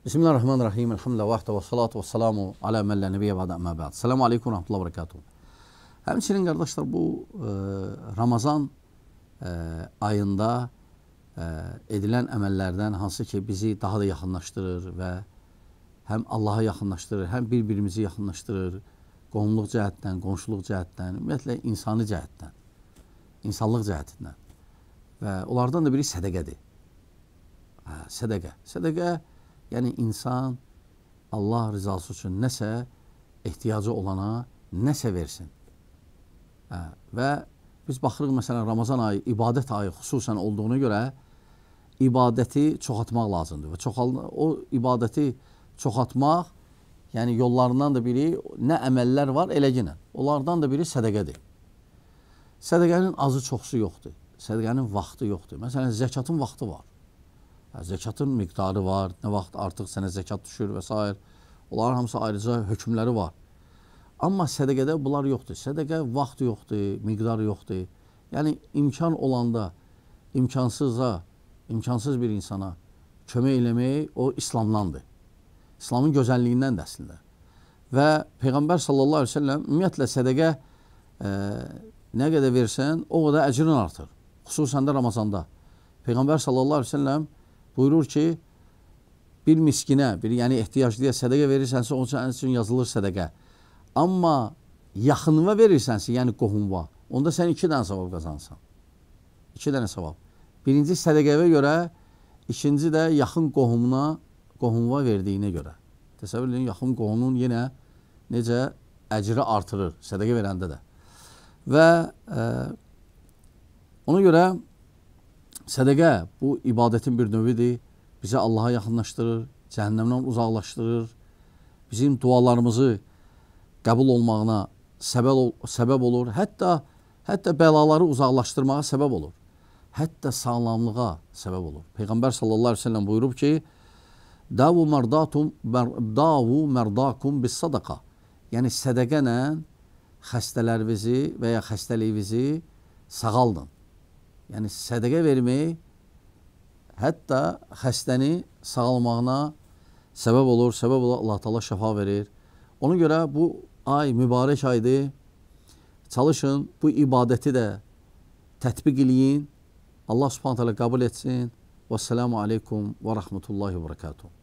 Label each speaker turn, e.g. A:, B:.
A: Bismillahirrahmanirrahim. Elhamdülillah və salatu və salamu alə mən lə nəbiyyə bədə əmə bəd. Selamu aleykum və rəhmətullah və bərəkatuhu. Həmçinin qardaşlar bu e, Ramazan e, ayında e, edilən əməllərdən hansı ki bizi daha da yaxınlaşdırır və həm Allaha yaxınlaşdırır, həm bir-birimizi yaxınlaşdırır qonluq cəhətdən, qonşuluq cəhətdən, ümumiyyətlə insani cəhətdən, insanlıq cəhətindən. Və onlardan da biri sədəqədir. Hə, sədəqə. Sədəqə Yəni insan Allah rızası üçün nəsə ehtiyacı olana nəsə versin. Hə, və biz baxırıq məsələn Ramazan ayı ibadət ayı xüsusən olduğuna görə ibadəti çoxaltmaq lazımdır və çoxal o ibadəti çoxaltmaq yəni yollarından da biri nə əməllər var eləginə. Onlardan da biri sədaqədir. Sədaqənin azı çoxsu yoxdur. Sədaqənin vaxtı yoxdur. Məsələn zəkatın vaxtı var. Zəkatın miqdarı var, nə vaxt artıq sənə zəkat düşür və s. Onların hamısı ayrıca hökmləri var. Amma sədəqədə bunlar yoxdur. Sədəqə vaxt yoxdur, miqdar yoxdur. Yəni, imkan olanda, imkansıza, imkansız bir insana kömək eləmək o İslamdandır. İslamın gözəlliyindən də əslində. Və Peyğəmbər sallallahu əleyhi və səlləm ümumiyyətlə sədəqə ə, e, nə qədər versən, o qədər əcrin artır. Xüsusən də Ramazanda. Peyğəmbər sallallahu əleyhi və səlləm buyurur ki, bir miskinə, bir, yəni ehtiyaclıya sədəqə verirsənsə, onun sənin üçün yazılır sədəqə. Amma yaxınına verirsənsə, yəni qohumva, onda sən iki dənə savab qazansan. İki dənə savab. Birinci sədəqəvə görə, ikinci də yaxın qohumuna, qohumva verdiyinə görə. Təsəvvür edin, yaxın qohumun yenə necə əcri artırır sədəqə verəndə də. Və e, ona görə, Sədəqə bu ibadətin bir növüdür. Bizi Allaha yaxınlaşdırır, cəhənnəmdən uzaqlaşdırır. Bizim dualarımızı qəbul olmağına səbəb səbəb olur. Hətta hətta bəlaları uzaqlaşdırmağa səbəb olur. Hətta sağlamlığa səbəb olur. Peyğəmbər sallallahu əleyhi və səlləm buyurub ki: "Davu mardatum davu mardakum bis sadaqa." Yəni sədaqə ilə xəstələrinizi və ya xəstəliyinizi sağaldın. Yəni sədəqə vermək hətta xəstəni sağalmağına səbəb olur, səbəb olar Allah Taala şəfa verir. Ona görə bu ay mübarək aydır. Çalışın bu ibadəti də tətbiq eləyin. Allah Subhanahu taala qəbul etsin. Vesselamu aleykum və rahmetullahi və bərəkatuhu.